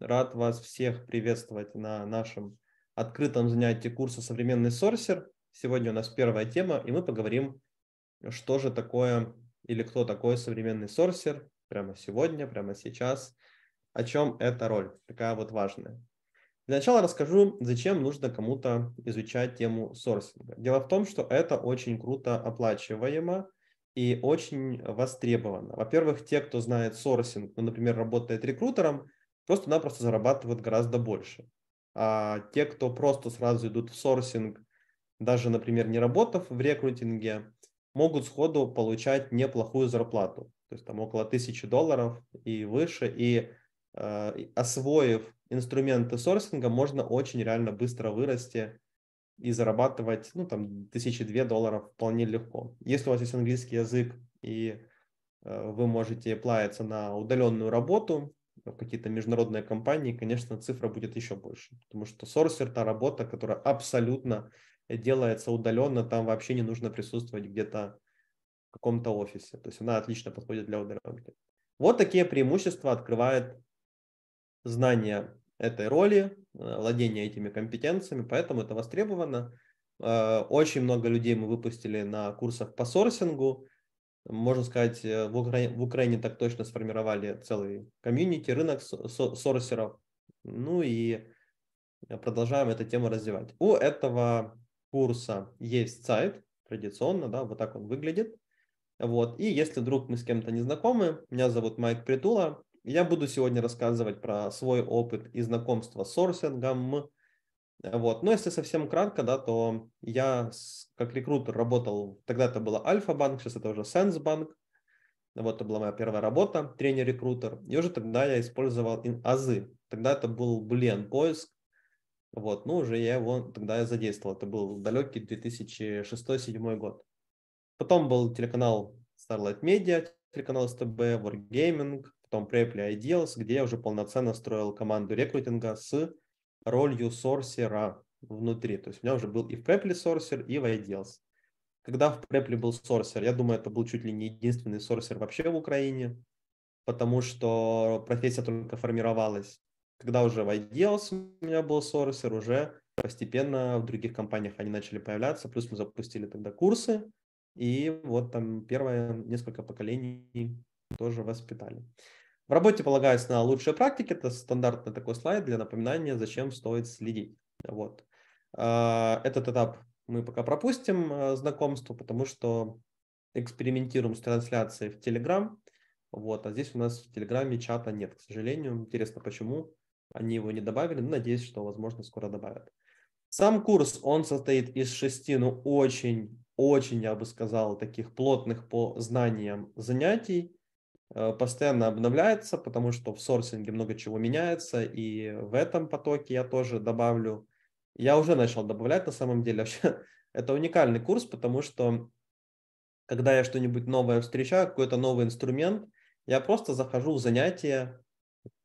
Рад вас всех приветствовать на нашем открытом занятии курса «Современный сорсер». Сегодня у нас первая тема, и мы поговорим, что же такое или кто такой современный сорсер прямо сегодня, прямо сейчас, о чем эта роль, такая вот важная. Для начала расскажу, зачем нужно кому-то изучать тему сорсинга. Дело в том, что это очень круто оплачиваемо, и очень востребовано. Во-первых, те, кто знает сорсинг, ну, например, работает рекрутером, просто-напросто зарабатывают гораздо больше. А те, кто просто сразу идут в сорсинг, даже, например, не работав в рекрутинге, могут сходу получать неплохую зарплату, то есть там около тысячи долларов и выше, и э, освоив инструменты сорсинга, можно очень реально быстро вырасти и зарабатывать, ну, там, тысячи две долларов вполне легко. Если у вас есть английский язык и э, вы можете плавиться на удаленную работу, в какие-то международные компании, конечно, цифра будет еще больше. Потому что сорсер – та работа, которая абсолютно делается удаленно, там вообще не нужно присутствовать где-то в каком-то офисе. То есть она отлично подходит для удаленки. Вот такие преимущества открывает знание этой роли, э, владение этими компетенциями, поэтому это востребовано. Э, очень много людей мы выпустили на курсах по сорсингу, можно сказать, э, в Украине, в Украине так точно сформировали целый комьюнити, рынок сорсеров. Ну и э, продолжаем эту тему развивать. У этого курса есть сайт, традиционно, да, вот так он выглядит. Вот. И если вдруг мы с кем-то не знакомы, меня зовут Майк Притула, я буду сегодня рассказывать про свой опыт и знакомство с сорсингом, вот. Но если совсем кратко, да, то я как рекрутер работал, тогда это было Альфа-банк, сейчас это уже Сенс Банк. Вот это была моя первая работа, тренер-рекрутер. И уже тогда я использовал азы. Тогда это был Boolean поиск. Вот, ну уже я его тогда я задействовал. Это был далекий 2006-2007 год. Потом был телеканал Starlight Media, телеканал СТБ, Wargaming, потом Preply Ideals, где я уже полноценно строил команду рекрутинга с ролью сорсера внутри. То есть у меня уже был и в Preply сорсер, и в IdealS. Когда в Preply был сорсер, я думаю, это был чуть ли не единственный сорсер вообще в Украине, потому что профессия только формировалась. Когда уже в IdealS у меня был сорсер, уже постепенно в других компаниях они начали появляться, плюс мы запустили тогда курсы, и вот там первое несколько поколений тоже воспитали. В работе полагаюсь на лучшие практики. Это стандартный такой слайд для напоминания, зачем стоит следить. Вот. А, этот этап мы пока пропустим э, знакомство, потому что экспериментируем с трансляцией в Telegram. Вот, а здесь у нас в Телеграме чата нет, к сожалению. Интересно, почему они его не добавили. Ну, надеюсь, что, возможно, скоро добавят. Сам курс, он состоит из шести, ну, очень, очень, я бы сказал, таких плотных по знаниям занятий. Э, постоянно обновляется, потому что в сорсинге много чего меняется, и в этом потоке я тоже добавлю. Я уже начал добавлять на самом деле. Вообще, это уникальный курс, потому что когда я что-нибудь новое встречаю, какой-то новый инструмент, я просто захожу в занятия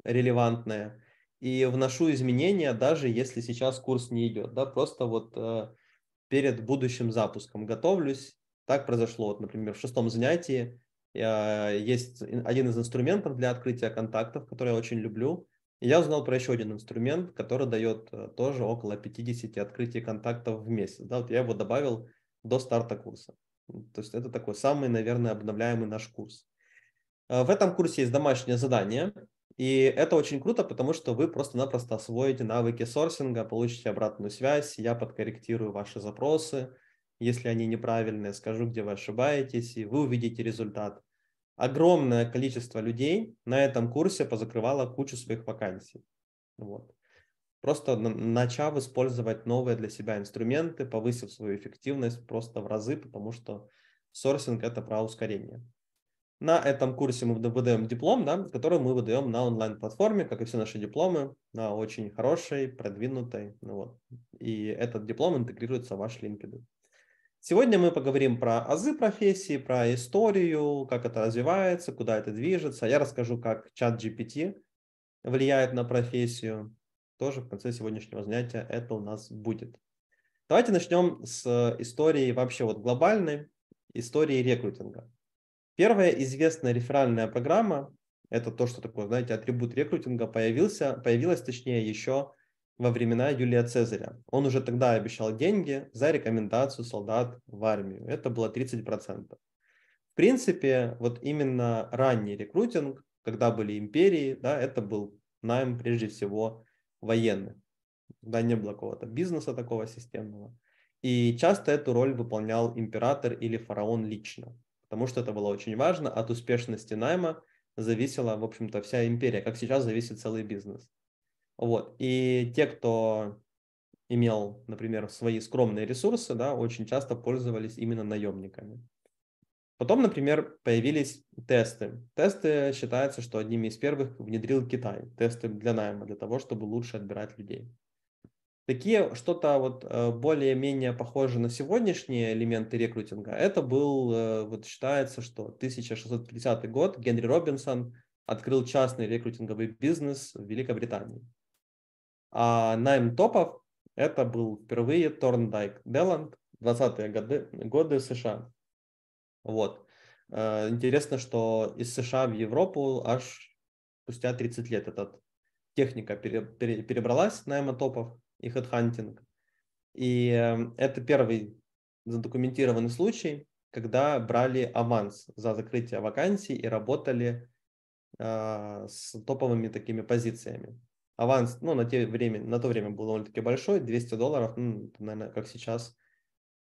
релевантное и вношу изменения, даже если сейчас курс не идет. Да? Просто вот э, перед будущим запуском готовлюсь. Так произошло, вот, например, в шестом занятии Э, есть один из инструментов для открытия контактов, который я очень люблю. я узнал про еще один инструмент, который дает э, тоже около 50 открытий контактов в месяц. Да, вот я его добавил до старта курса. То есть это такой самый, наверное, обновляемый наш курс. Э, в этом курсе есть домашнее задание, и это очень круто, потому что вы просто-напросто освоите навыки сорсинга, получите обратную связь, я подкорректирую ваши запросы, если они неправильные, скажу, где вы ошибаетесь, и вы увидите результат огромное количество людей на этом курсе позакрывало кучу своих вакансий. Вот. Просто начав использовать новые для себя инструменты, повысив свою эффективность просто в разы, потому что сорсинг – это про ускорение. На этом курсе мы выдаем диплом, да, который мы выдаем на онлайн-платформе, как и все наши дипломы, на очень хорошей, продвинутой. Ну вот. И этот диплом интегрируется в ваш LinkedIn. Сегодня мы поговорим про азы профессии, про историю, как это развивается, куда это движется. А я расскажу, как чат GPT влияет на профессию. Тоже в конце сегодняшнего занятия это у нас будет. Давайте начнем с истории вообще вот глобальной, истории рекрутинга. Первая известная реферальная программа, это то, что такое, знаете, атрибут рекрутинга, появился, появилась, точнее, еще во времена Юлия Цезаря. Он уже тогда обещал деньги за рекомендацию солдат в армию. Это было 30%. В принципе, вот именно ранний рекрутинг, когда были империи, да, это был найм прежде всего военных. Да, не было какого-то бизнеса такого системного. И часто эту роль выполнял император или фараон лично, потому что это было очень важно. От успешности найма зависела, в общем-то, вся империя, как сейчас зависит целый бизнес. Вот. И те, кто имел, например, свои скромные ресурсы, да, очень часто пользовались именно наемниками. Потом, например, появились тесты. Тесты считается, что одними из первых внедрил Китай. Тесты для найма, для того, чтобы лучше отбирать людей. Такие что-то вот э, более-менее похожие на сегодняшние элементы рекрутинга. Это был, э, вот считается, что 1650 год Генри Робинсон открыл частный рекрутинговый бизнес в Великобритании. А найм топов – это был впервые Торндайк Деланд, 20-е годы, годы США. Вот. Э, интересно, что из США в Европу аж спустя 30 лет эта техника пере, пере, перебралась, найма топов и хедхантинг. И эм, это первый задокументированный случай, когда брали аванс за закрытие вакансий и работали э, с топовыми такими позициями аванс, ну, на, те время, на то время был довольно-таки большой, 200 долларов, ну, наверное, как сейчас,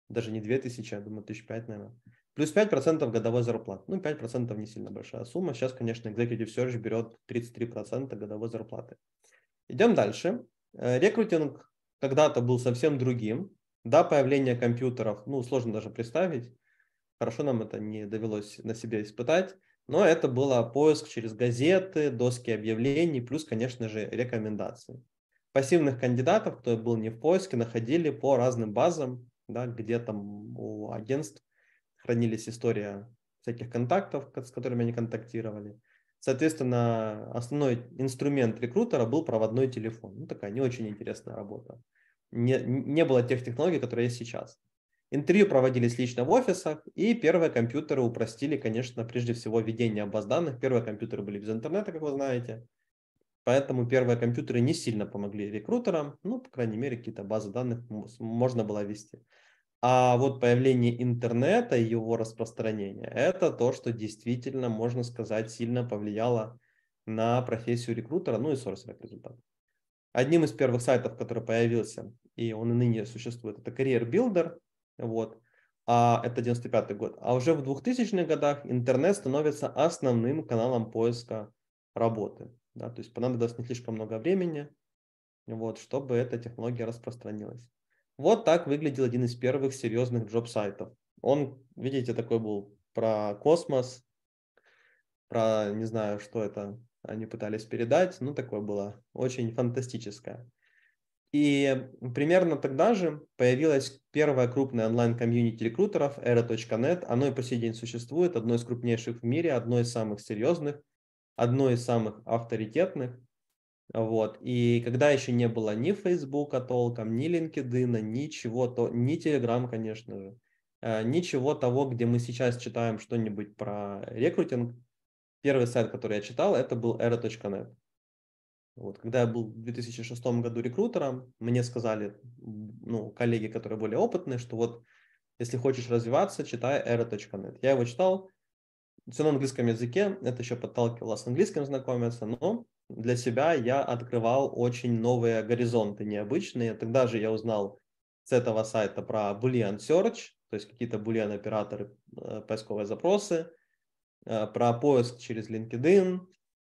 даже не 2000, я а, думаю, 1005, наверное. Плюс 5% годовой зарплаты. Ну, 5% не сильно большая сумма. Сейчас, конечно, Executive Search берет 33% годовой зарплаты. Идем дальше. Э, рекрутинг когда-то был совсем другим. Да, появление компьютеров, ну, сложно даже представить. Хорошо нам это не довелось на себе испытать. Но это было поиск через газеты, доски объявлений, плюс, конечно же, рекомендации. Пассивных кандидатов, кто был не в поиске, находили по разным базам, да, где там у агентств хранились история всяких контактов, с которыми они контактировали. Соответственно, основной инструмент рекрутера был проводной телефон. Ну, такая не очень интересная работа. Не, не было тех технологий, которые есть сейчас. Интервью проводились лично в офисах, и первые компьютеры упростили, конечно, прежде всего ведение баз данных. Первые компьютеры были без интернета, как вы знаете. Поэтому первые компьютеры не сильно помогли рекрутерам, ну, по крайней мере, какие-то базы данных можно было вести. А вот появление интернета и его распространение – это то, что действительно, можно сказать, сильно повлияло на профессию рекрутера, ну и сорсеров результатов. Одним из первых сайтов, который появился, и он и ныне существует, это Career Builder вот, а это 95 год. А уже в 2000-х годах интернет становится основным каналом поиска работы. Да, то есть понадобилось не слишком много времени, вот, чтобы эта технология распространилась. Вот так выглядел один из первых серьезных джоб-сайтов. Он, видите, такой был про космос, про не знаю, что это они пытались передать, ну такое было очень фантастическое. И примерно тогда же появилась первая крупная онлайн-комьюнити рекрутеров era.net. Оно и по сей день существует, одно из крупнейших в мире, одно из самых серьезных, одно из самых авторитетных. Вот. И когда еще не было ни Facebook толком, ни LinkedIn, ничего, то, ни Telegram, конечно же, э, ничего того, где мы сейчас читаем что-нибудь про рекрутинг, первый сайт, который я читал, это был era.net. Вот, когда я был в 2006 году рекрутером, мне сказали ну, коллеги, которые более опытные, что вот если хочешь развиваться, читай era.net. Я его читал, все на английском языке, это еще подталкивало с английским знакомиться, но для себя я открывал очень новые горизонты, необычные. Тогда же я узнал с этого сайта про Boolean Search, то есть какие-то Boolean операторы, э, поисковые запросы, э, про поиск через LinkedIn,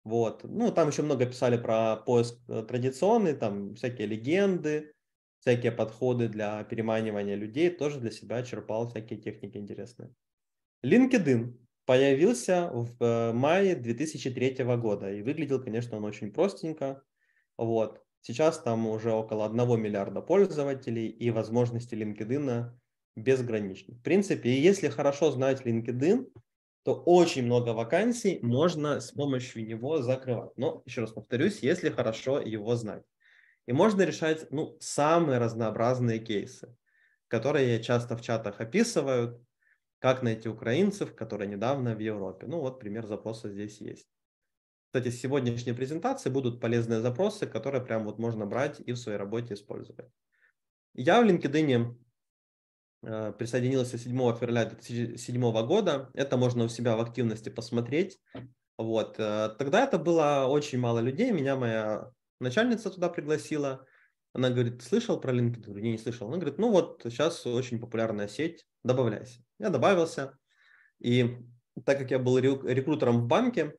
вот. Ну, там еще много писали про поиск э, традиционный, там всякие легенды, всякие подходы для переманивания людей. Тоже для себя черпал всякие техники интересные. LinkedIn появился в э, мае 2003 года. И выглядел, конечно, он очень простенько. Вот. Сейчас там уже около 1 миллиарда пользователей, и возможности LinkedIn безграничны. В принципе, если хорошо знать LinkedIn, то очень много вакансий можно с помощью него закрывать. Но, еще раз повторюсь, если хорошо его знать. И можно решать ну, самые разнообразные кейсы, которые я часто в чатах описывают, как найти украинцев, которые недавно в Европе. Ну вот пример запроса здесь есть. Кстати, с сегодняшней презентации будут полезные запросы, которые прям вот можно брать и в своей работе использовать. Я в LinkedIn Э, присоединился 7 февраля 2007 года. Это можно у себя в активности посмотреть. Вот. Э, тогда это было очень мало людей. Меня моя начальница туда пригласила. Она говорит, слышал про LinkedIn? Говорю, не слышал. Она говорит, ну вот сейчас очень популярная сеть, добавляйся. Я добавился. И так как я был рекрутером в банке,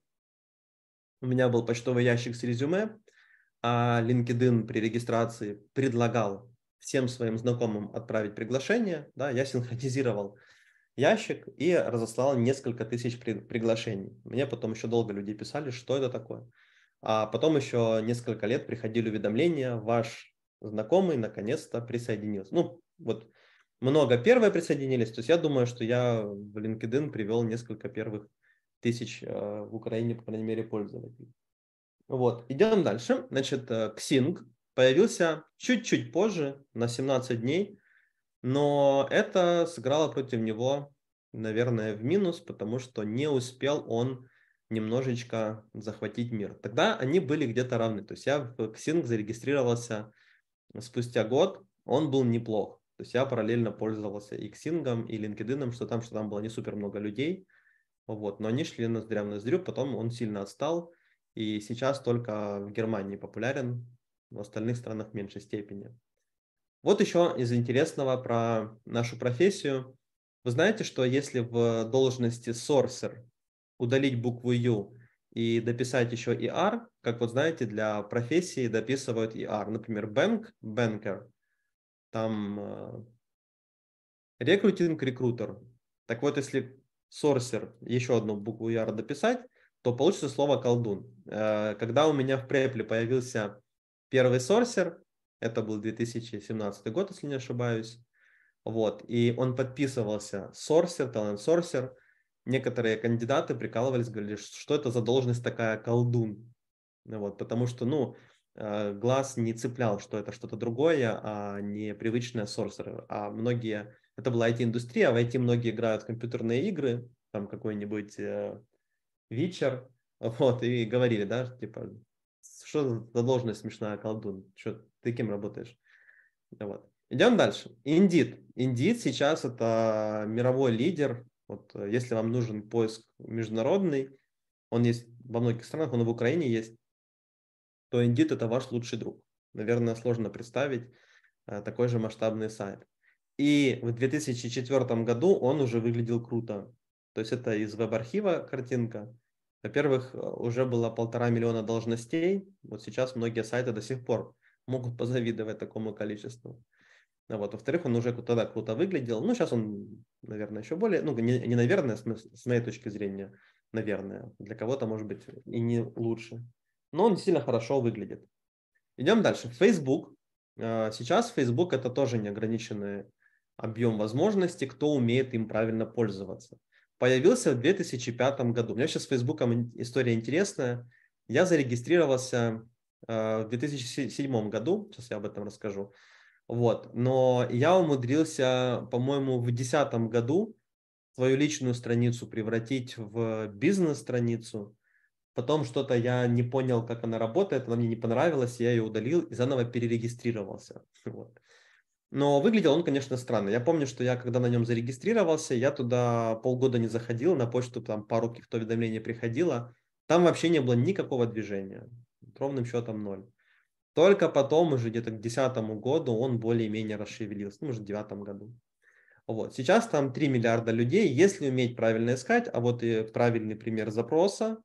у меня был почтовый ящик с резюме, а LinkedIn при регистрации предлагал всем своим знакомым отправить приглашение, да, я синхронизировал ящик и разослал несколько тысяч приглашений. Мне потом еще долго люди писали, что это такое. А потом еще несколько лет приходили уведомления, ваш знакомый наконец-то присоединился. Ну, вот много первые присоединились, то есть я думаю, что я в LinkedIn привел несколько первых тысяч э, в Украине, по крайней мере, пользователей. Вот, идем дальше. Значит, э, Xing появился чуть-чуть позже, на 17 дней, но это сыграло против него, наверное, в минус, потому что не успел он немножечко захватить мир. Тогда они были где-то равны. То есть я в Xing зарегистрировался спустя год, он был неплох. То есть я параллельно пользовался и Xing, и LinkedIn, что там, что там было не супер много людей. Вот. Но они шли ноздря в ноздрю, потом он сильно отстал. И сейчас только в Германии популярен, в остальных странах в меньшей степени. Вот еще из интересного про нашу профессию. Вы знаете, что если в должности сорсер удалить букву U и дописать еще и ER, как вот знаете, для профессии дописывают и ER. Например, банк банкер, там э, рекрутинг, рекрутер. Так вот, если сорсер еще одну букву ER дописать, то получится слово колдун. Э, когда у меня в препле появился Первый сорсер, это был 2017 год, если не ошибаюсь. Вот, и он подписывался сорсер, талант-сорсер. Некоторые кандидаты прикалывались, говорили, что это за должность такая колдун. Вот, потому что, ну, э, глаз не цеплял, что это что-то другое, а не привычное сорсеры. А многие, это была IT-индустрия, в IT многие играют в компьютерные игры, там какой-нибудь вечер, э, вот, и говорили, да, типа, что за должность смешная, колдун? Что, ты кем работаешь? Вот. Идем дальше. Индит. Индит сейчас это мировой лидер. Вот, э, если вам нужен поиск международный, он есть во многих странах, он в Украине есть, то Индит это ваш лучший друг. Наверное, сложно представить э, такой же масштабный сайт. И в 2004 году он уже выглядел круто. То есть это из веб-архива картинка. Во-первых, э, уже было полтора миллиона должностей. Вот сейчас многие сайты до сих пор могут позавидовать такому количеству. Ну вот. Во-вторых, он уже тогда круто выглядел. Ну, сейчас он, наверное, еще более... Ну, не, не наверное, с, моей точки зрения, наверное. Для кого-то, может быть, и не лучше. Но он сильно хорошо выглядит. Идем дальше. Facebook. Э, сейчас Facebook – это тоже неограниченный объем возможностей, кто умеет им правильно пользоваться появился в 2005 году. У меня сейчас с Фейсбуком история интересная. Я зарегистрировался э, в 2007 году, сейчас я об этом расскажу. Вот. Но я умудрился, по-моему, в 2010 году свою личную страницу превратить в бизнес-страницу. Потом что-то я не понял, как она работает, она мне не понравилась, я ее удалил и заново перерегистрировался. Вот. Но выглядел он, конечно, странно. Я помню, что я, когда на нем зарегистрировался, я туда полгода не заходил, на почту там пару каких-то уведомлений приходило. Там вообще не было никакого движения. Ровным счетом ноль. Только потом, уже где-то к десятому году, он более-менее расшевелился, ну, уже в девятом году. Вот. Сейчас там 3 миллиарда людей, если уметь правильно искать, а вот и правильный пример запроса,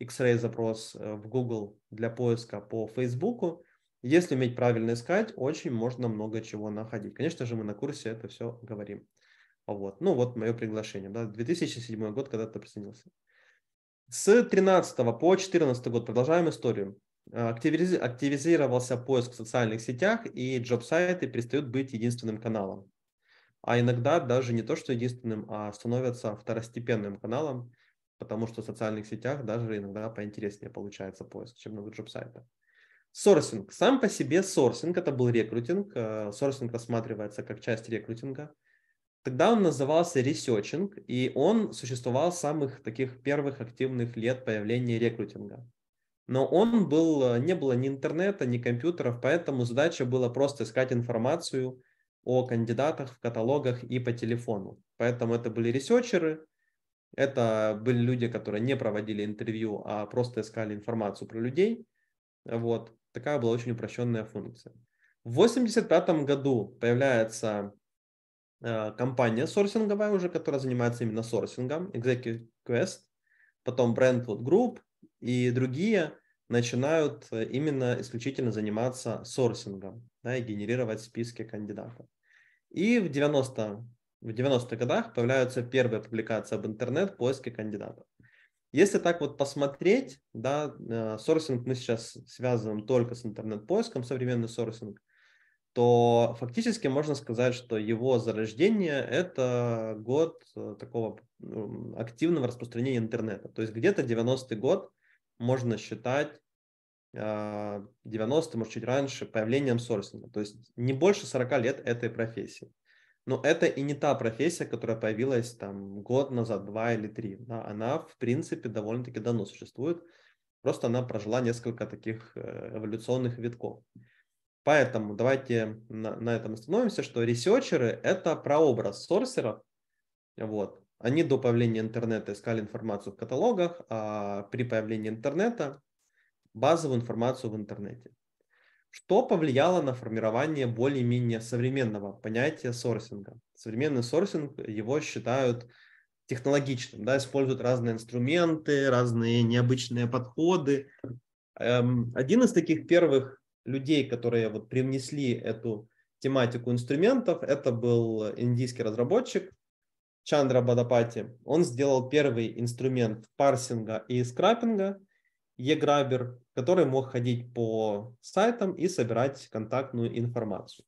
X-Ray запрос э, в Google для поиска по Facebook, если уметь правильно искать, очень можно много чего находить. Конечно же, мы на курсе это все говорим. Вот. Ну вот мое приглашение. Да, 2007 год, когда ты присоединился. С 13 по 14 год продолжаем историю. А, Активиз... Активизировался поиск в социальных сетях, и джоб-сайты перестают быть единственным каналом. А иногда даже не то, что единственным, а становятся второстепенным каналом, потому что в социальных сетях даже иногда поинтереснее получается поиск, чем на джоб-сайтах. Сорсинг. Сам по себе сорсинг, это был рекрутинг. Э, сорсинг рассматривается как часть рекрутинга. Тогда он назывался ресечинг, и он существовал с самых таких первых активных лет появления рекрутинга. Но он был, э, не было ни интернета, ни компьютеров, поэтому задача была просто искать информацию о кандидатах в каталогах и по телефону. Поэтому это были ресерчеры, это были люди, которые не проводили интервью, а просто искали информацию про людей. Вот. Такая была очень упрощенная функция. В 1985 году появляется э, компания сорсинговая уже, которая занимается именно сорсингом, Executive Quest, потом Brandwood Group и другие начинают э, именно исключительно заниматься сорсингом да, и генерировать списки кандидатов. И в 90 в 90-х годах появляются первые публикации об интернет-поиске кандидатов. Если так вот посмотреть, да, э, сорсинг мы сейчас связываем только с интернет-поиском, современный сорсинг, то фактически можно сказать, что его зарождение – это год э, такого активного распространения интернета. То есть где-то 90-й год можно считать 90-й, э, может, чуть раньше, появлением сорсинга. То есть не больше 40 лет этой профессии. Но это и не та профессия, которая появилась там год назад, два или три. Да? Она, в принципе, довольно-таки давно существует. Просто она прожила несколько таких э, эволюционных витков. Поэтому давайте на, на этом остановимся, что ресерчеры – это прообраз сорсеров. Вот. Они до появления интернета искали информацию в каталогах, а при появлении интернета – базовую информацию в интернете. Что повлияло на формирование более-менее современного понятия сорсинга? Современный сорсинг, его считают технологичным, да, используют разные инструменты, разные необычные подходы. Эм, один из таких первых людей, которые вот привнесли эту тематику инструментов, это был индийский разработчик Чандра Бадапати. Он сделал первый инструмент парсинга и скрапинга, e который мог ходить по сайтам и собирать контактную информацию.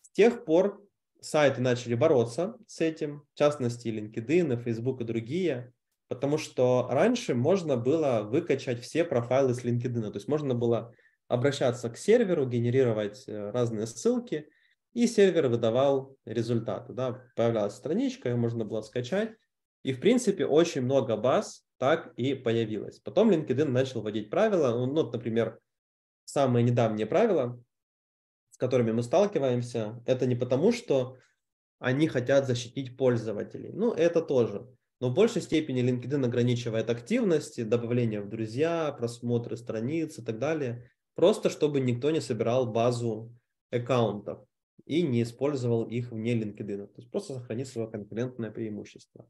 С тех пор сайты начали бороться с этим, в частности LinkedIn, Facebook и другие, потому что раньше можно было выкачать все профайлы с LinkedIn, то есть можно было обращаться к серверу, генерировать э, разные ссылки, и сервер выдавал результаты. Да? Появлялась страничка, ее можно было скачать. И, в принципе, очень много баз так и появилось. Потом LinkedIn начал вводить правила, ну, ну, вот, например, самые недавние правила, с которыми мы сталкиваемся, это не потому, что они хотят защитить пользователей. Ну, это тоже. Но в большей степени LinkedIn ограничивает активности, добавление в друзья, просмотры страниц и так далее, просто чтобы никто не собирал базу аккаунтов и не использовал их вне LinkedIn. То есть просто сохранить свое конкурентное преимущество.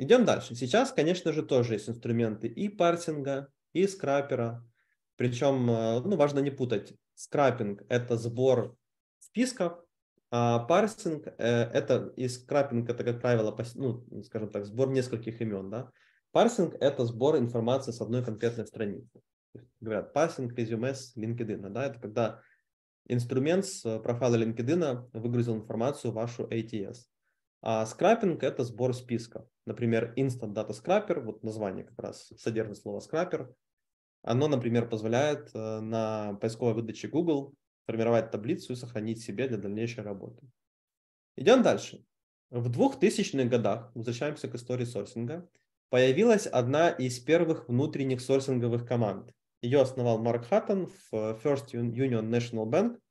Идем дальше. Сейчас, конечно же, тоже есть инструменты и парсинга, и скрапера. Причем, э, ну, важно не путать. Скрапинг – это сбор списков, а парсинг э, – это и скрапинг – это, как правило, ну, скажем так, сбор нескольких имен. Да? Парсинг – это сбор информации с одной конкретной страницы. Говорят, парсинг резюме с LinkedIn. Да? Это когда инструмент с профайла LinkedIn выгрузил информацию в вашу ATS. А скрапинг – это сбор списка. Например, Instant Data Scrapper, вот название как раз содержит слово scrapper. Оно, например, позволяет э, на поисковой выдаче Google формировать таблицу и сохранить себе для дальнейшей работы. Идем дальше. В 2000-х годах, возвращаемся к истории сорсинга, появилась одна из первых внутренних сорсинговых команд. Ее основал Марк Хаттон в э, First Union National Bank –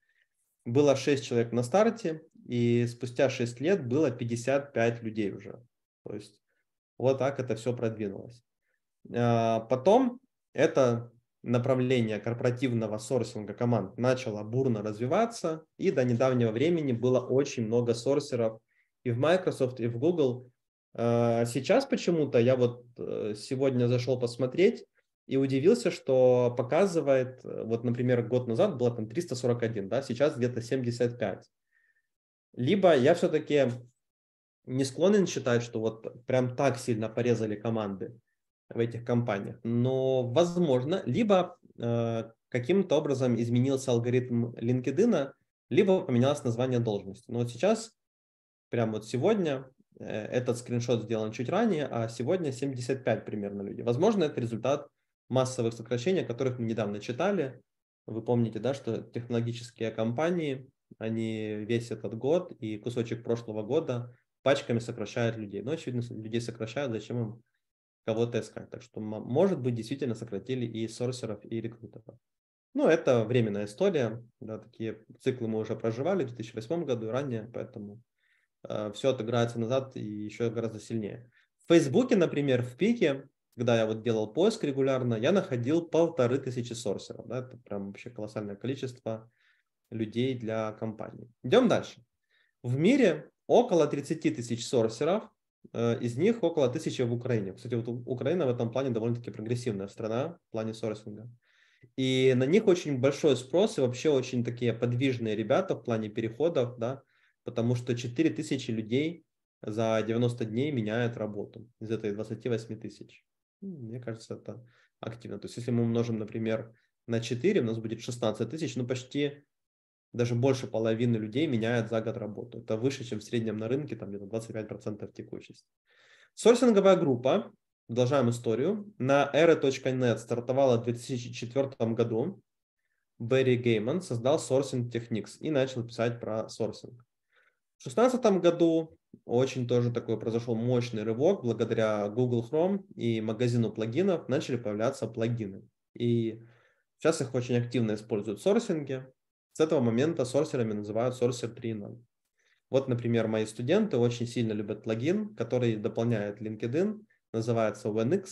было 6 человек на старте, и спустя 6 лет было 55 людей уже. То есть вот так это все продвинулось. А, потом это направление корпоративного сорсинга команд начало бурно развиваться, и до недавнего времени было очень много сорсеров и в Microsoft, и в Google. А, сейчас почему-то я вот э, сегодня зашел посмотреть, и удивился, что показывает, э, вот, например, год назад было там 341, да, сейчас где-то 75. Либо я все-таки не склонен считать, что вот прям так сильно порезали команды в этих компаниях, но возможно, либо э, каким-то образом изменился алгоритм LinkedIn, либо поменялось название должности. Но вот сейчас, прямо вот сегодня, э, этот скриншот сделан чуть ранее, а сегодня 75 примерно людей. Возможно, это результат массовых сокращений, о которых мы недавно читали. Вы помните, да, что технологические компании, они весь этот год и кусочек прошлого года пачками сокращают людей. Но, ну, очевидно, людей сокращают, зачем им кого-то искать. Так что, может быть, действительно сократили и сорсеров, и рекрутеров. Ну, это временная история. Да, такие циклы мы уже проживали в 2008 году и ранее, поэтому э, все отыграется назад и еще гораздо сильнее. В Фейсбуке, например, в пике когда я вот делал поиск регулярно, я находил полторы тысячи сорсеров. Да, это прям вообще колоссальное количество людей для компании. Идем дальше. В мире около 30 тысяч сорсеров, э, из них около тысячи в Украине. Кстати, вот Украина в этом плане довольно-таки прогрессивная страна в плане сорсинга. И на них очень большой спрос и вообще очень такие подвижные ребята в плане переходов, да, потому что 4 тысячи людей за 90 дней меняют работу из этой 28 тысяч. Ну, мне кажется, это активно. То есть если мы умножим, например, на 4, у нас будет 16 тысяч, ну почти даже больше половины людей меняют за год работу. Это выше, чем в среднем на рынке, там где-то 25% текучесть. Сорсинговая группа, продолжаем историю, на era.net стартовала в 2004 году. Берри Гейман создал Sourcing Techniques и начал писать про сорсинг. В 2016 году очень тоже такой произошел мощный рывок благодаря Google Chrome и магазину плагинов начали появляться плагины. И сейчас их очень активно используют в сорсинге. С этого момента сорсерами называют сорсер 3.0. Вот, например, мои студенты очень сильно любят плагин, который дополняет LinkedIn, называется WinX.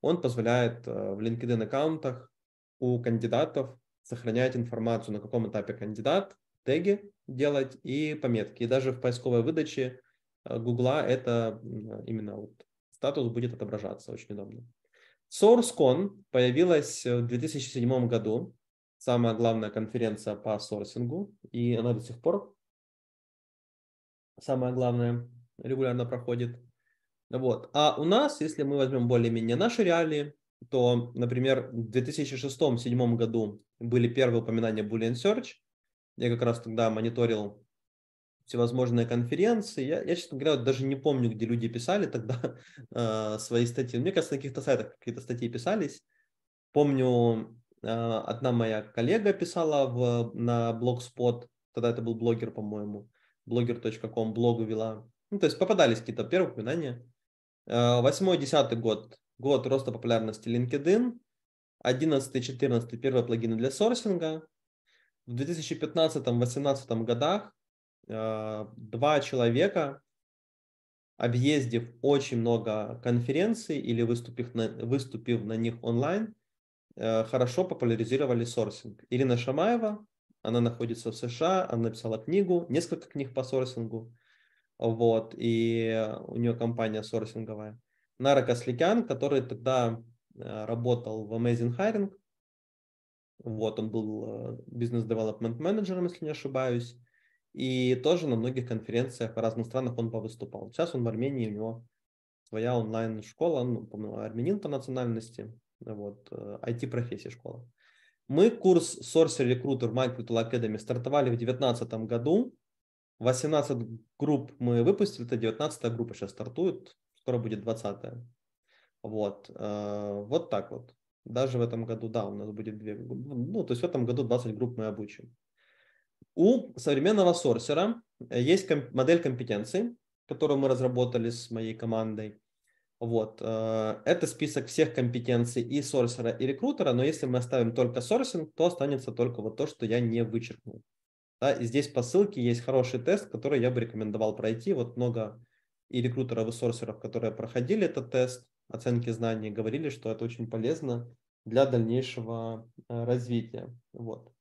Он позволяет э, в LinkedIn аккаунтах у кандидатов сохранять информацию, на каком этапе кандидат, теги делать и пометки. И даже в поисковой выдаче Э, Гугла это именно вот статус будет отображаться очень удобно. SourceCon появилась э, в 2007 году, самая главная конференция по сорсингу, и она до сих пор самая главная регулярно проходит. Вот. А у нас, если мы возьмем более-менее наши реалии, то, например, в 2006-2007 году были первые упоминания Boolean Search. Я как раз тогда мониторил всевозможные конференции. Я, я, честно говоря, даже не помню, где люди писали тогда э, свои статьи. Мне кажется, на каких-то сайтах какие-то статьи писались. Помню, э, одна моя коллега писала в, на Blogspot. тогда это был блогер, по-моему, blogger.com, блогу вела. Ну, то есть попадались какие-то первые упоминания. Э, восьмой, десятый год. Год роста популярности LinkedIn. Одиннадцатый, четырнадцатый. первые плагины для сорсинга. В 2015-2018 годах Э, два человека, объездив очень много конференций или выступив на, выступив на них онлайн, э, хорошо популяризировали сорсинг. Ирина Шамаева, она находится в США, она написала книгу, несколько книг по сорсингу, вот, и у нее компания сорсинговая. Нара Косликян, который тогда э, работал в Amazing Hiring, вот, он был бизнес-девелопмент менеджером, если не ошибаюсь, и тоже на многих конференциях по разным странах он повыступал. Сейчас он в Армении, у него своя онлайн-школа, ну, помню, армянин по национальности, вот, IT-профессия э, школа. Мы курс Sorcery Recruiter в Microsoft Academy стартовали в 2019 году. 18 групп мы выпустили, это 19 группа сейчас стартует, скоро будет 20 -я. Вот, э, вот так вот. Даже в этом году, да, у нас будет две, ну, то есть в этом году 20 групп мы обучим. У современного сорсера э, есть комп- модель компетенций, которую мы разработали с моей командой. Вот. Э, это список всех компетенций и сорсера, и рекрутера, но если мы оставим только сорсинг, то останется только вот то, что я не вычеркнул. Да, и здесь по ссылке есть хороший тест, который я бы рекомендовал пройти. Вот много и рекрутеров, и сорсеров, которые проходили этот тест оценки знаний, говорили, что это очень полезно для дальнейшего э, развития. Вот.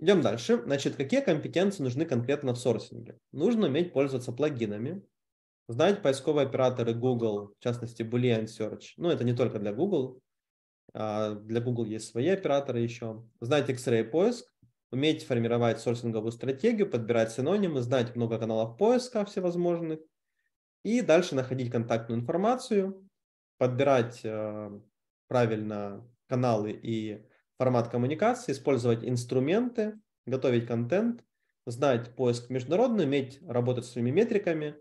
Идем дальше. Значит, какие компетенции нужны конкретно в сорсинге? Нужно уметь пользоваться плагинами, знать поисковые операторы Google, в частности Boolean Search. Ну, это не только для Google. А, для Google есть свои операторы еще. Знать X-Ray поиск, уметь формировать сорсинговую стратегию, подбирать синонимы, знать много каналов поиска всевозможных. И дальше находить контактную информацию, подбирать э, правильно каналы и формат коммуникации, использовать инструменты, готовить контент, знать поиск международный, уметь работать с своими метриками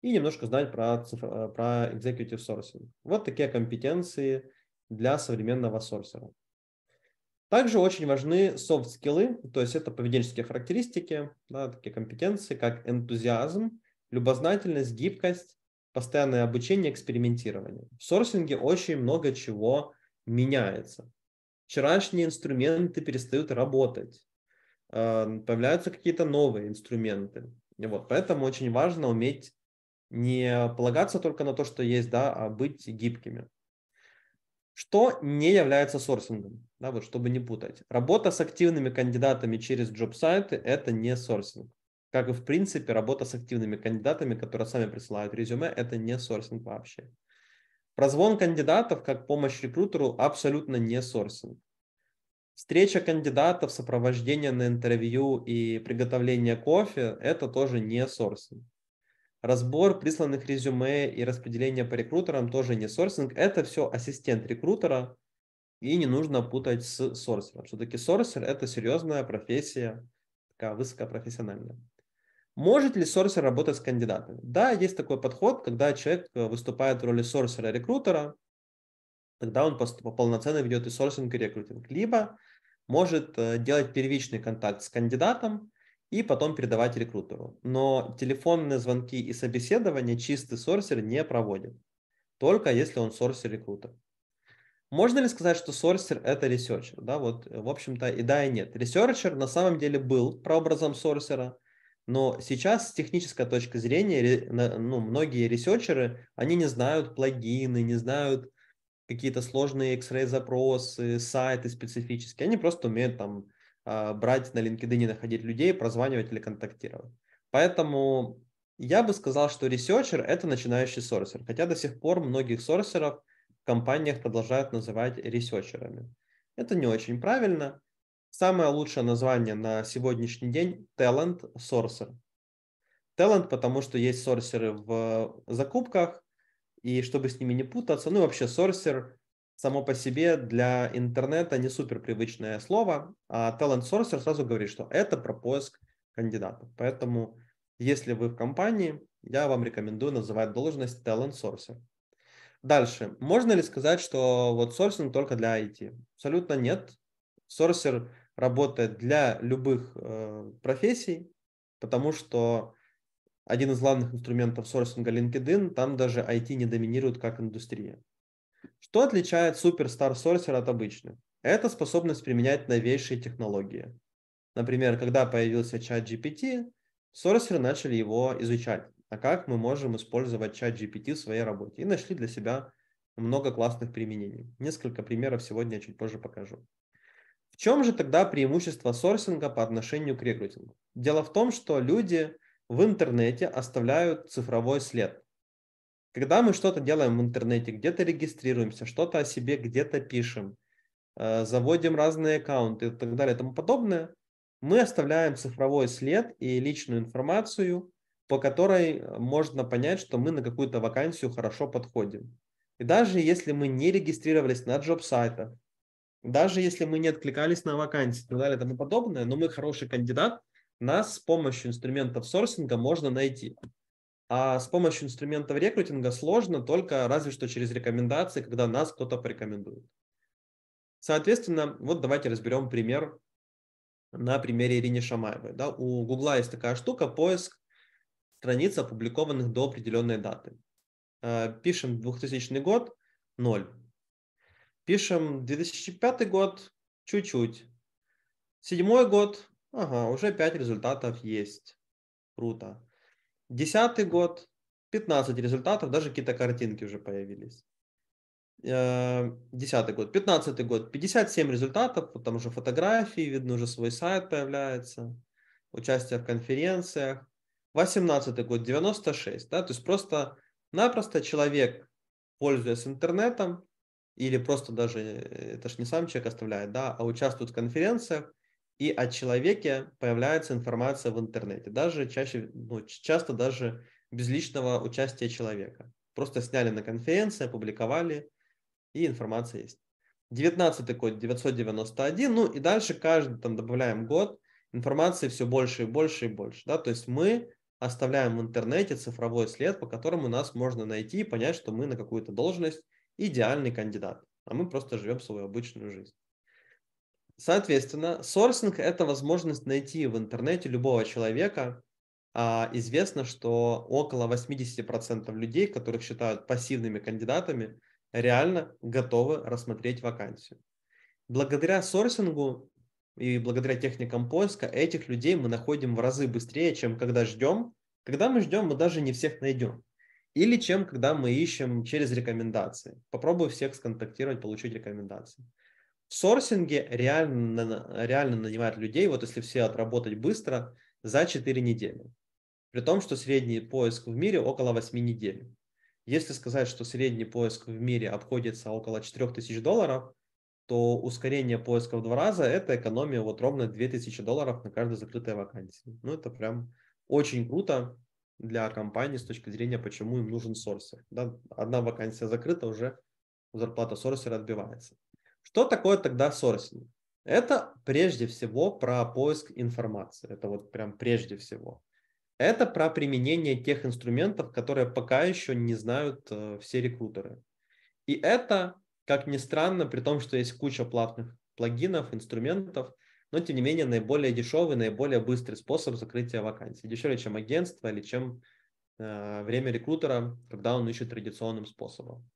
и немножко знать про, э, про executive sourcing. Вот такие компетенции для современного сорсера. Также очень важны софт-скиллы, то есть это поведенческие характеристики, да, такие компетенции, как энтузиазм, любознательность, гибкость, постоянное обучение, экспериментирование. В сорсинге очень много чего меняется вчерашние инструменты перестают работать, эм, появляются какие-то новые инструменты. Вот, поэтому очень важно уметь не полагаться только на то, что есть, да, а быть гибкими. Что не является сорсингом, да, вот чтобы не путать. Работа с активными кандидатами через джоб-сайты – это не сорсинг. Как и, в принципе, работа с активными кандидатами, которые сами присылают резюме, это не сорсинг вообще. Прозвон кандидатов как помощь рекрутеру абсолютно не сорсинг. Встреча кандидатов, сопровождение на интервью и приготовление кофе – это тоже не сорсинг. Разбор присланных резюме и распределение по рекрутерам тоже не сорсинг. Это все ассистент рекрутера, и не нужно путать с сорсером. Все-таки сорсер – это серьезная профессия, такая высокопрофессиональная. Может ли сорсер работать с кандидатами? Да, есть такой подход, когда человек э, выступает в роли сорсера-рекрутера, тогда он полноценно ведет и сорсинг, и рекрутинг. Либо может э, делать первичный контакт с кандидатом и потом передавать рекрутеру. Но телефонные звонки и собеседования чистый сорсер не проводит, только если он сорсер-рекрутер. Можно ли сказать, что сорсер – это ресерчер? Да, вот, э, в общем-то, и да, и нет. Ресерчер на самом деле был прообразом сорсера – но сейчас с технической точки зрения ну, многие ресерчеры, они не знают плагины, не знают какие-то сложные X-Ray запросы, сайты специфические. Они просто умеют там а, брать на LinkedIn и находить людей, прозванивать или контактировать. Поэтому я бы сказал, что ресерчер – это начинающий сорсер, хотя до сих пор многих сорсеров в компаниях продолжают называть ресерчерами. Это не очень правильно. Самое лучшее название на сегодняшний день – Talent Sorcerer. Talent, потому что есть сорсеры в закупках, и чтобы с ними не путаться, ну вообще сорсер само по себе для интернета не супер привычное слово, а Talent Sorcerer сразу говорит, что это про поиск кандидатов. Поэтому если вы в компании, я вам рекомендую называть должность Talent Sorcerer. Дальше. Можно ли сказать, что вот сорсинг только для IT? Абсолютно нет. Сорсер работает для любых э, профессий, потому что один из главных инструментов сорсинга LinkedIn, там даже IT не доминирует как индустрия. Что отличает суперстар сорсера от обычных? Это способность применять новейшие технологии. Например, когда появился чат GPT, сорсеры начали его изучать, а как мы можем использовать чат GPT в своей работе, и нашли для себя много классных применений. Несколько примеров сегодня я чуть позже покажу. В чем же тогда преимущество сорсинга по отношению к рекрутингу? Дело в том, что люди в интернете оставляют цифровой след. Когда мы что-то делаем в интернете, где-то регистрируемся, что-то о себе где-то пишем, э, заводим разные аккаунты и так далее и тому подобное, мы оставляем цифровой след и личную информацию, по которой э, можно понять, что мы на какую-то вакансию хорошо подходим. И даже если мы не регистрировались на джоб-сайтах, даже если мы не откликались на вакансии и так далее и тому подобное, но мы хороший кандидат, нас с помощью инструментов сорсинга можно найти. А с помощью инструментов рекрутинга сложно только разве что через рекомендации, когда нас кто-то порекомендует. Соответственно, вот давайте разберем пример на примере Ирины Шамаевой. Да, у Гугла есть такая штука, поиск страниц, опубликованных до определенной даты. Э, пишем 2000 год, ноль. Пишем 2005 год чуть-чуть. Седьмой год, ага, уже 5 результатов есть. Круто. Десятый год, 15 результатов, даже какие-то картинки уже появились. Э, десятый год, пятнадцатый год, 57 результатов, там уже фотографии, видно уже свой сайт появляется, участие в конференциях. Восемнадцатый год, 96, да, то есть просто-напросто человек, пользуясь интернетом, или просто даже, э, это же не сам человек оставляет, да, а участвует в конференциях, и о человеке появляется информация в интернете, даже чаще, ну, часто даже без личного участия человека. Просто сняли на конференции, опубликовали, и информация есть. 19 код 991, ну и дальше каждый там добавляем год, информации все больше и больше и больше, да, то есть мы оставляем в интернете цифровой след, по которому нас можно найти и понять, что мы на какую-то должность идеальный кандидат, а мы просто живем свою обычную жизнь. Соответственно, сорсинг – это возможность найти в интернете любого человека. А известно, что около 80% людей, которых считают пассивными кандидатами, реально готовы рассмотреть вакансию. Благодаря сорсингу и благодаря техникам поиска этих людей мы находим в разы быстрее, чем когда ждем. Когда мы ждем, мы даже не всех найдем или чем когда мы ищем через рекомендации. Попробую всех сконтактировать, получить рекомендации. В сорсинге реально, реально нанимают людей, вот если все отработать быстро, за 4 недели. При том, что средний поиск в мире около 8 недель. Если сказать, что средний поиск в мире обходится около 4000 долларов, то ускорение поиска в два раза – это экономия вот ровно 2000 долларов на каждой закрытой вакансии. Ну, это прям очень круто для компании с точки зрения, почему им нужен сорсер. Да? Одна вакансия закрыта, уже зарплата сорсера отбивается. Что такое тогда сорсинг? Это прежде всего про поиск информации. Это вот прям прежде всего. Это про применение тех инструментов, которые пока еще не знают э, все рекрутеры. И это, как ни странно, при том, что есть куча платных плагинов, инструментов, но тем не менее наиболее дешевый, наиболее быстрый способ закрытия вакансии. Дешевле, чем агентство или чем э, время рекрутера, когда он ищет традиционным способом.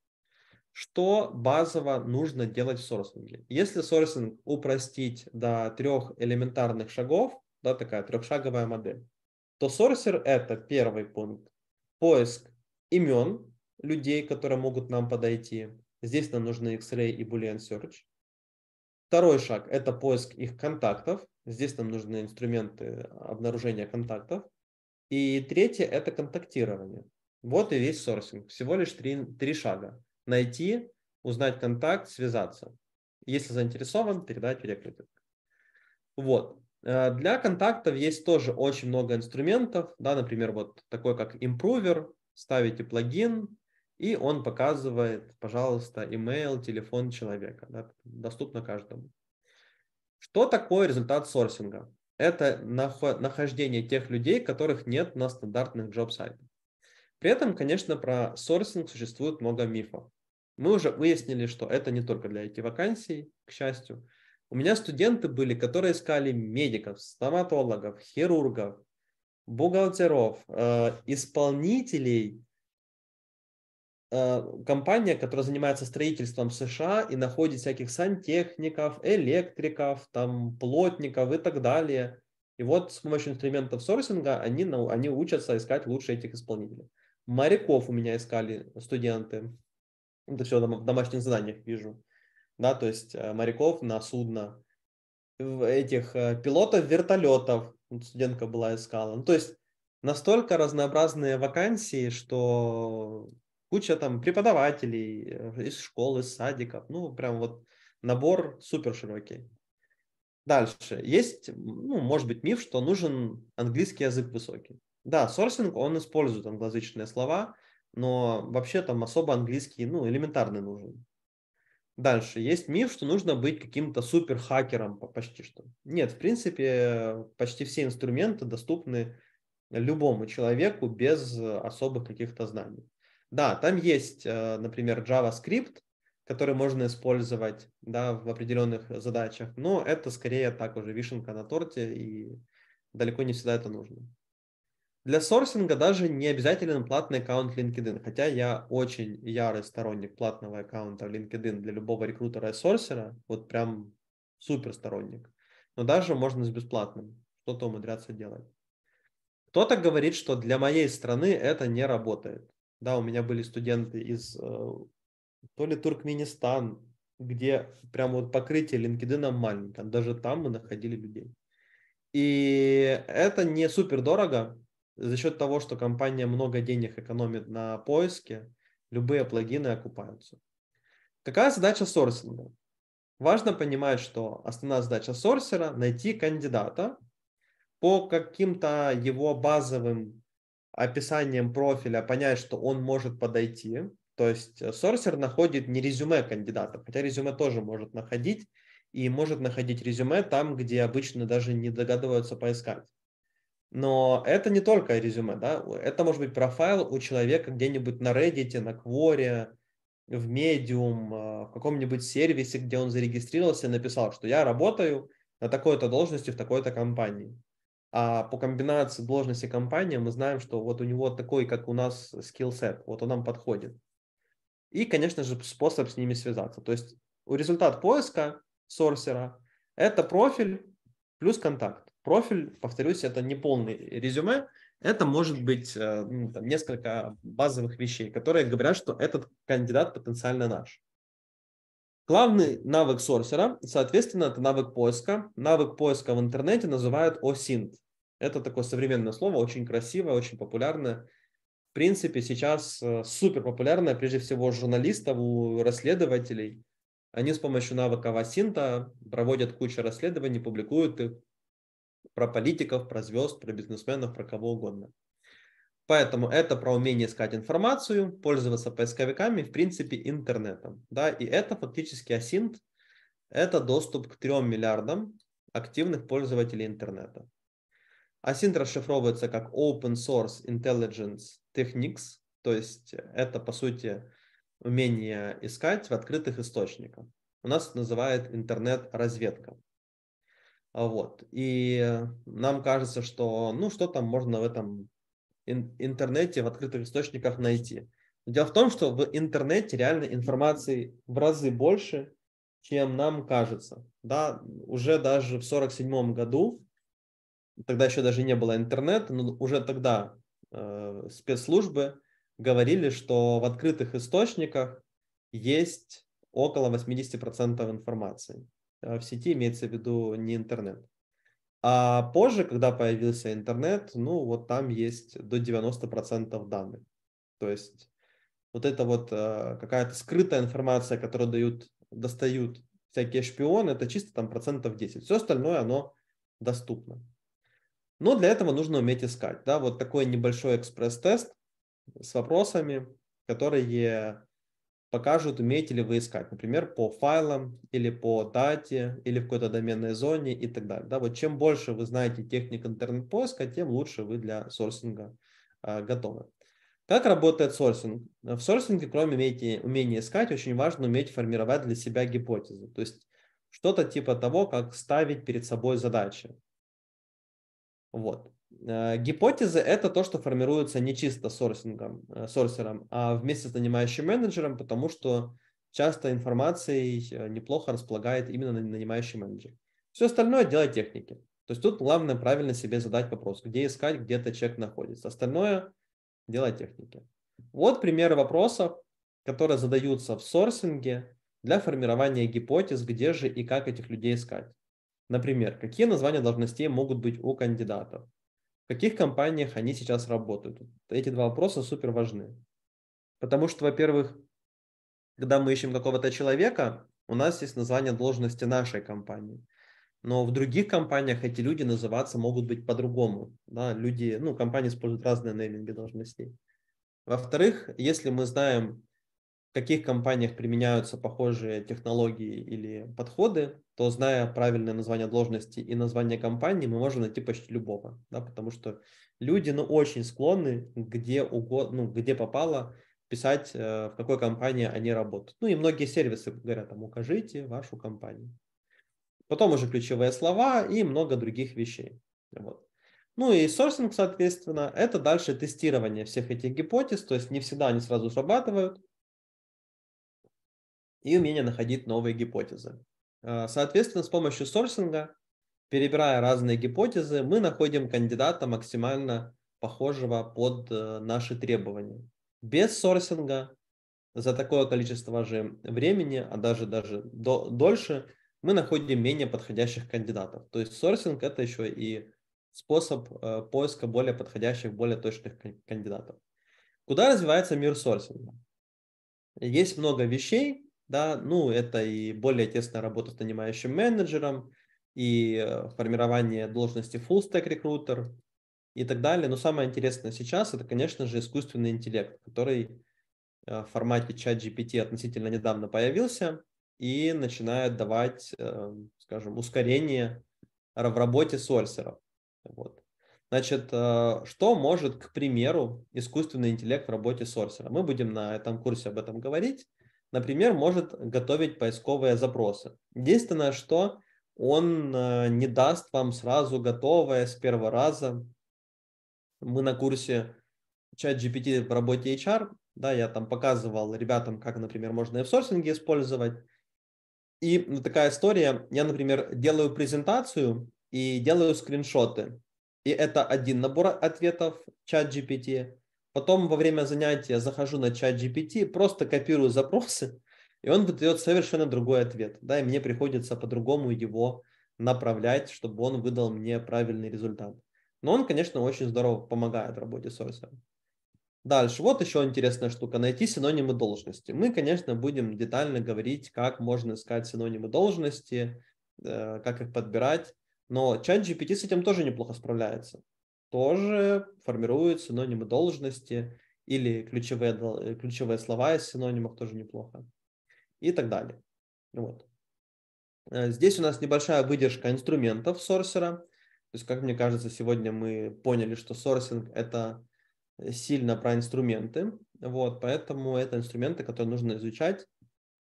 Что базово нужно делать в сорсинге? Если сорсинг упростить до трех элементарных шагов, да, такая трехшаговая модель, то сорсер – это первый пункт. Поиск имен людей, которые могут нам подойти. Здесь нам нужны X-Ray и Boolean Search. Второй шаг – это поиск их контактов. Здесь нам нужны инструменты обнаружения контактов. И третье – это контактирование. Вот и весь сорсинг. Всего лишь три, три шага. Найти, узнать контакт, связаться. Если заинтересован, передать в рекрутинг. Вот. Э, для контактов есть тоже очень много инструментов. Да, например, вот такой как Improver. Ставите плагин, и он показывает, пожалуйста, email, телефон человека, да, доступно каждому. Что такое результат сорсинга? Это нахождение тех людей, которых нет на стандартных джоб-сайтах. При этом, конечно, про сорсинг существует много мифов. Мы уже выяснили, что это не только для IT-вакансий, к счастью. У меня студенты были, которые искали медиков, стоматологов, хирургов, бухгалтеров, э, исполнителей Э, компания, которая занимается строительством в США и находит всяких сантехников, электриков, там, плотников и так далее. И вот с помощью инструментов сорсинга они, они учатся искать лучше этих исполнителей. Моряков у меня искали студенты. Это все в домашних заданиях вижу. Да, то есть э, моряков на судно. Этих э, пилотов вертолетов студентка была искала. Ну, то есть настолько разнообразные вакансии, что куча там преподавателей э, из школы, из садиков, ну, прям вот набор супер широкий. Дальше. Есть, ну, может быть, миф, что нужен английский язык высокий. Да, сорсинг, он использует англоязычные слова, но вообще там особо английский, ну, элементарный нужен. Дальше. Есть миф, что нужно быть каким-то супер-хакером почти что. Нет, в принципе, почти все инструменты доступны любому человеку без особых каких-то знаний. Да, там есть, э, например, JavaScript, который можно использовать да, в определенных задачах, но это скорее так уже вишенка на торте, и далеко не всегда это нужно. Для сорсинга даже не обязателен платный аккаунт LinkedIn, хотя я очень ярый сторонник платного аккаунта LinkedIn для любого рекрутера и сорсера, вот прям супер сторонник. Но даже можно с бесплатным что-то умудряться делать. Кто-то говорит, что для моей страны это не работает. Да, у меня были студенты из э, то ли Туркменистан, где прям вот покрытие LinkedIn маленькое. Даже там мы находили людей. И это не супер дорого. За счет того, что компания много денег экономит на поиске, любые плагины окупаются. Какая задача сорсинга? Важно понимать, что основная задача сорсера – найти кандидата по каким-то его базовым описанием профиля понять, что он может подойти. То есть э, сорсер находит не резюме кандидата, хотя резюме тоже может находить, и может находить резюме там, где обычно даже не догадываются поискать. Но это не только резюме, да? это может быть профайл у человека где-нибудь на Reddit, на Quora, в Medium, э, в каком-нибудь сервисе, где он зарегистрировался и написал, что я работаю на такой-то должности в такой-то компании а по комбинации должности компании мы знаем, что вот у него такой, как у нас, скиллсет, вот он нам подходит. И, конечно же, способ с ними связаться. То есть у результат поиска сорсера – это профиль плюс контакт. Профиль, повторюсь, это не полный резюме, это может быть э, ну, там, несколько базовых вещей, которые говорят, что этот кандидат потенциально наш. Главный навык сорсера, соответственно, это навык поиска. Навык поиска в интернете называют OSINT. Это такое современное слово, очень красивое, очень популярное. В принципе, сейчас э, супер популярное, прежде всего, у журналистов, у расследователей. Они с помощью навыка Васинта проводят кучу расследований, публикуют их про политиков, про звезд, про бизнесменов, про кого угодно. Поэтому это про умение искать информацию, пользоваться поисковиками, в принципе, интернетом. Да? И это фактически асинт, это доступ к 3 миллиардам активных пользователей интернета. Асинт расшифровывается как Open Source Intelligence Techniques, то есть это, по сути, умение искать в открытых источниках. У нас это называют интернет-разведка. Вот. И нам кажется, что ну что там можно в этом интернете, в открытых источниках найти. Дело в том, что в интернете реально информации в разы больше, чем нам кажется. Да, уже даже в 1947 году тогда еще даже не было интернета, но уже тогда э, спецслужбы говорили, что в открытых источниках есть около 80% информации. Э, в сети имеется в виду не интернет. А позже, когда появился интернет, ну вот там есть до 90% данных. То есть вот это вот э, какая-то скрытая информация, которую дают, достают всякие шпионы, это чисто там процентов 10. Все остальное, оно доступно. Но для этого нужно уметь искать. Да? Вот такой небольшой экспресс-тест с вопросами, которые покажут, умеете ли вы искать, например, по файлам или по дате, или в какой-то доменной зоне и так далее. Да, вот чем больше вы знаете техник интернет-поиска, тем лучше вы для сорсинга э, готовы. Как работает сорсинг? В сорсинге, кроме умения, умения искать, очень важно уметь формировать для себя гипотезы. То есть что-то типа того, как ставить перед собой задачи. Вот. Э, гипотезы – это то, что формируется не чисто сорсингом, э, сорсером, а вместе с нанимающим менеджером, потому что часто информацией э, неплохо располагает именно нанимающий менеджер. Все остальное – дело техники. То есть тут главное правильно себе задать вопрос, где искать, где этот человек находится. Остальное – дело техники. Вот примеры вопросов, которые задаются в сорсинге для формирования гипотез, где же и как этих людей искать. Например, какие названия должностей могут быть у кандидатов? В каких компаниях они сейчас работают? Эти два вопроса супер важны. Потому что, во-первых, когда мы ищем какого-то человека, у нас есть название должности нашей компании. Но в других компаниях эти люди называться могут быть по-другому. Да? Люди, ну, компании используют разные нейминги должностей. Во-вторых, если мы знаем каких компаниях применяются похожие технологии или подходы, то зная правильное название должности и название компании, мы можем найти почти любого, да, потому что люди, ну, очень склонны где угодно, ну, где попало писать, э, в какой компании они работают. Ну и многие сервисы говорят, там, укажите вашу компанию. Потом уже ключевые слова и много других вещей. Вот. Ну и сорсинг, соответственно, это дальше тестирование всех этих гипотез, то есть не всегда они сразу срабатывают, и умение находить новые гипотезы. Э, соответственно, с помощью сорсинга, перебирая разные гипотезы, мы находим кандидата максимально похожего под э, наши требования. Без сорсинга за такое количество же времени, а даже, даже до, дольше, мы находим менее подходящих кандидатов. То есть сорсинг это еще и способ э, поиска более подходящих, более точных кандидатов. Куда развивается мир сорсинга? Есть много вещей, да, ну, это и более тесная работа с нанимающим менеджером, и э, формирование должности full stack рекрутер и так далее. Но самое интересное сейчас это, конечно же, искусственный интеллект, который э, в формате чат GPT относительно недавно появился и начинает давать, э, скажем, ускорение в работе сорсеров. Вот. Значит, что может, к примеру, искусственный интеллект в работе сорсера? Мы будем на этом курсе об этом говорить например, может готовить поисковые запросы. Единственное, что он э, не даст вам сразу готовое с первого раза. Мы на курсе чат GPT в работе HR, да, я там показывал ребятам, как, например, можно и в сорсинге использовать. И такая история, я, например, делаю презентацию и делаю скриншоты. И это один набор ответов чат GPT, Потом во время занятия захожу на чат GPT, просто копирую запросы, и он выдает совершенно другой ответ. Да, и мне приходится по-другому его направлять, чтобы он выдал мне правильный результат. Но он, конечно, очень здорово помогает в работе с сорсером. Дальше, вот еще интересная штука, найти синонимы должности. Мы, конечно, будем детально говорить, как можно искать синонимы должности, э, как их подбирать, но чат GPT с этим тоже неплохо справляется тоже формируют синонимы должности или ключевые, ключевые слова из синонимов тоже неплохо и так далее. Вот. Э, здесь у нас небольшая выдержка инструментов сорсера. То есть, как мне кажется, сегодня мы поняли, что сорсинг – это сильно про инструменты. Вот, поэтому это инструменты, которые нужно изучать,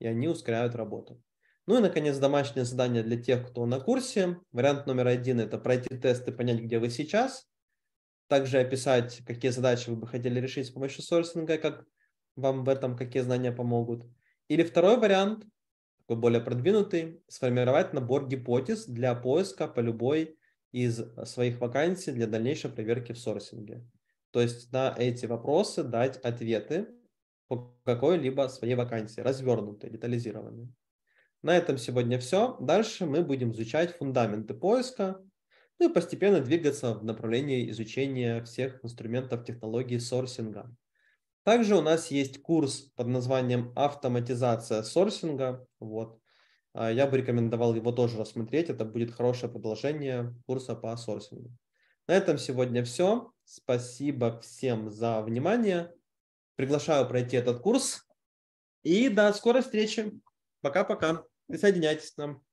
и они ускоряют работу. Ну и, наконец, домашнее задание для тех, кто на курсе. Вариант номер один – это пройти тест и понять, где вы сейчас также описать, какие задачи вы бы хотели решить с помощью сорсинга, как вам в этом какие знания помогут. Или второй вариант, такой более продвинутый, сформировать набор гипотез для поиска по любой из своих вакансий для дальнейшей проверки в сорсинге. То есть на эти вопросы дать ответы по какой-либо своей вакансии, развернутые, детализированные. На этом сегодня все. Дальше мы будем изучать фундаменты поиска, ну и постепенно двигаться в направлении изучения всех инструментов технологии сорсинга. Также у нас есть курс под названием «Автоматизация сорсинга». Вот. А я бы рекомендовал его тоже рассмотреть. Это будет хорошее продолжение курса по сорсингу. На этом сегодня все. Спасибо всем за внимание. Приглашаю пройти этот курс. И до скорой встречи. Пока-пока. Присоединяйтесь к нам.